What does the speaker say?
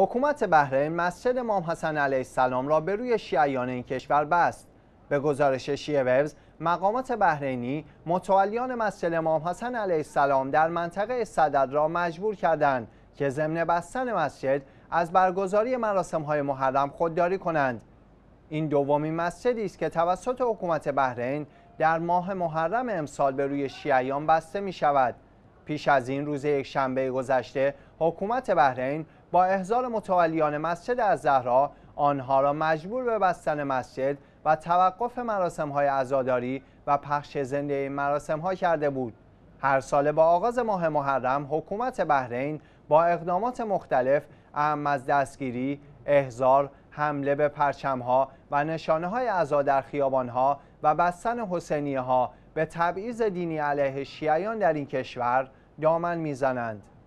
حکومت بحرین مسجد امام حسن علیه السلام را به روی شیعیان این کشور بست. به گزارش شیعه ویوز، مقامات بحرینی متولیان مسجد امام حسن علیه السلام در منطقه صدد را مجبور کردند که ضمن بستن مسجد از برگزاری مراسم های محرم خودداری کنند این دومین مسجدی است که توسط حکومت بحرین در ماه محرم امسال به روی شیعیان بسته می شود پیش از این روز یک شنبه گذشته حکومت بحرین با احضار متولیان مسجد از زهرا آنها را مجبور به بستن مسجد و توقف مراسم های عزاداری و پخش زنده این مراسم ها کرده بود هر ساله با آغاز ماه محرم حکومت بحرین با اقدامات مختلف اهم از دستگیری، احضار، حمله به پرچم ها و نشانه های ازا در خیابان ها و بستن حسینی ها به تبعیض دینی علیه شیعیان در این کشور دامن میزنند.